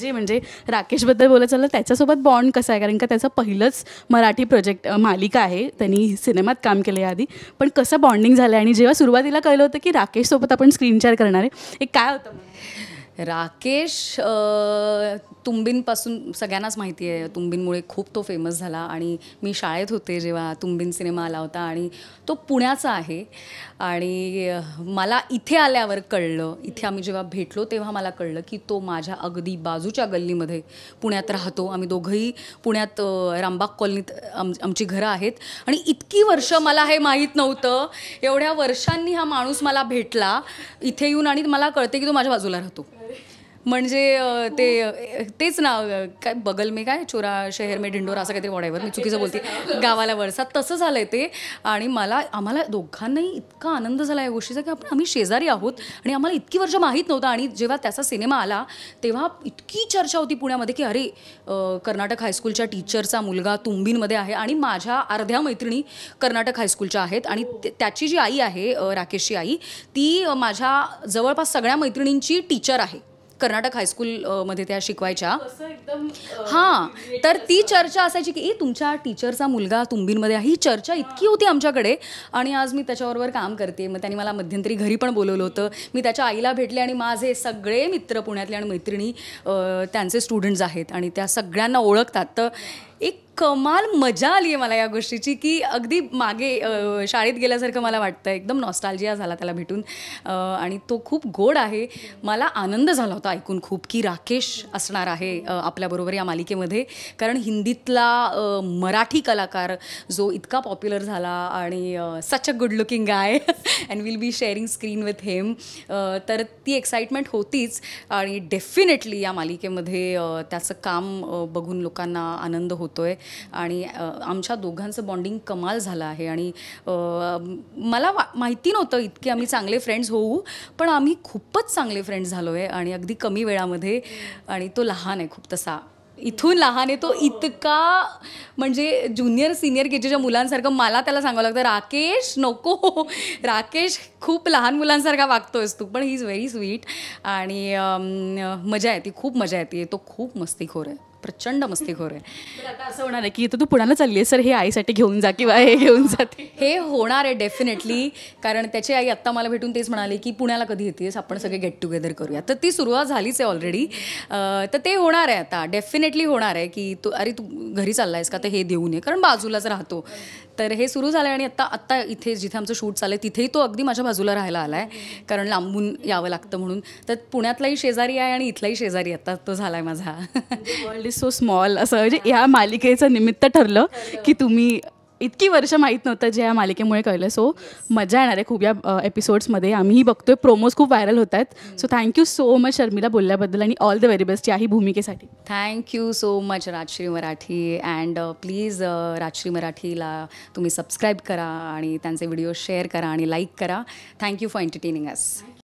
जे म्हणजे राकेशबद्दल बोलायचं झालं त्याच्यासोबत बॉन्ड कसा आहे कारण का त्याचा पहिलंच मराठी प्रोजेक्ट मालिका आहे त्यांनी सिनेमात काम केलं आहे आधी पण कसं बॉन्डिंग झालं आणि जेव्हा सुरुवातीला कळलं होतं की राकेशसोबत आपण स्क्रीन शेअर करणार आहे एक काय होतं राकेश तुंबिनपासून सगळ्यांनाच माहिती आहे तुंबिनमुळे खूप तो फेमस झाला आणि मी शाळेत होते जेव्हा तुंबिन सिनेमा आला होता आणि तो पुण्याचा आहे आणि मला इथे आल्यावर कळलं इथे आम्ही जेव्हा भेटलो तेव्हा मला कळलं की तो माझ्या अगदी बाजूच्या गल्लीमध्ये पुण्यात राहतो आम्ही दोघंही पुण्यात रामबाग कॉलनीत आम आमची घरं आहेत आणि इतकी वर्ष मला हे माहीत नव्हतं एवढ्या वर्षांनी हा माणूस मला भेटला इथे येऊन आणि मला कळते की तो माझ्या बाजूला राहतो म्हणजे ते तेच ना काय बगल मे काय चोरा शहर मे ढिंडोरा असं काहीतरी वडायवर मी चुकीचं बोलते गावाला वळसा तसं झालं आहे ते आणि मला आम्हाला दोघांनाही इतका आनंद झाला या गोष्टीचा की आपण आम्ही शेजारी आहोत आणि आम्हाला इतकी वर्ष माहीत नव्हतं आणि जेव्हा त्याचा सिनेमा आला तेव्हा इतकी चर्चा होती पुण्यामध्ये की अरे कर्नाटक हायस्कूलच्या टीचरचा मुलगा तुंबींमध्ये आहे आणि माझ्या अर्ध्या मैत्रिणी कर्नाटक हायस्कूलच्या आहेत आणि त्याची जी आई आहे राकेशची आई ती माझ्या जवळपास सगळ्या मैत्रिणींची टीचर आहे कर्नाटक हायस्कूलमध्ये त्या शिकवायच्या हां तर ती चर्चा असायची की ए तुमच्या टीचरचा मुलगा तुंबींमध्ये ही चर्चा इतकी होती आमच्याकडे आणि आज मी त्याच्याबरोबर काम करते मग त्यांनी मला मध्यंतरी घरी पण बोलवलं होतं मी त्याच्या आईला भेटले आणि माझे सगळे मित्र पुण्यातले आणि मैत्रिणी त्यांचे स्टुडंट्स आहेत आणि त्या सगळ्यांना ओळखतात तर एक कमाल मजा आली आहे मला या गोष्टीची की अगदी मागे शाळेत गेल्यासारखं मला वाटतं एकदम नॉस्टालजिया झाला त्याला भेटून आणि तो खूप गोड आहे मला आनंद झाला होता ऐकून खूप की राकेश असणार आहे आपल्याबरोबर या मालिकेमध्ये कारण हिंदीतला मराठी कलाकार जो इतका पॉप्युलर झाला आणि such a good looking guy and will be sharing screen with him तर ती एक्साइटमेंट होतीच आणि डेफिनेटली या मालिकेमध्ये त्याचं काम बघून लोकांना आनंद होतो होतो आणि आमच्या दोघांचं बॉन्डिंग कमाल झालं आहे आणि मला माहिती नव्हतं इतके आम्ही चांगले फ्रेंड्स होऊ पण आम्ही खूपच चांगले फ्रेंड्स झालो आहे आणि अगदी कमी वेळामध्ये आणि तो लहान आहे खूप तसा इथून लहान आहे तो इतका म्हणजे ज्युनियर सिनियर के जीच्या मुलांसारखं मला त्याला सांगावं लागतं राकेश नको राकेश खूप लहान मुलांसारखा वागतोयस तू पण ही इज व्हेरी स्वीट आणि मजा येते खूप मजा येते तो खूप मस्तीखोर आहे प्रचंड मस्तीखोर आहे आता असं होणार आहे की इथं तू पुण्याला चालली आहे सर हे आईसाठी घेऊन जा किंवा हे घेऊन जा हे होणार आहे डेफिनेटली कारण त्याची आई आत्ता मला भेटून तेच म्हणाले की पुण्याला कधी येतेस आपण सगळे गेट टुगेदर करूया तर ती सुरुवात झालीच आहे ऑलरेडी तर ते होणार आहे आता डेफिनेटली होणार आहे की तू अरे तू घरी चालला आहेस का तर हे देऊन ये कारण बाजूलाच राहतो तर हे सुरू झालं आहे आणि आत्ता आत्ता इथे जिथे आमचं शूट चाललं आहे तिथेही तो अगदी माझ्या बाजूला राहायला आला आहे कारण लांबून यावं लागतं म्हणून तर पुण्यातलाही शेजारी आहे आणि इथलाही शेजारी आत्ता तो झाला आहे माझा वर्ल्ड इज सो स्मॉल असं म्हणजे ह्या मालिकेचं निमित्त ठरलं की तुम्ही इतकी वर्ष माहीत नव्हतं जे या मालिकेमुळे कळलं सो मजा येणार आहे खूप या एपिसोड्समध्ये आम्हीही बघतोय प्रोमोज खूप व्हायरल होत आहेत so thank you so much Sharmila बोलल्याबद्दल आणि ऑल द व्हेरी बेस्ट याही भूमिकेसाठी thank you so much Rajshri Marathi and please Rajshri मराठीला तुम्ही सबस्क्राईब करा आणि त्यांचे व्हिडिओ शेअर करा आणि लाईक करा थँक्यू फॉर एंटरटेनिंग अस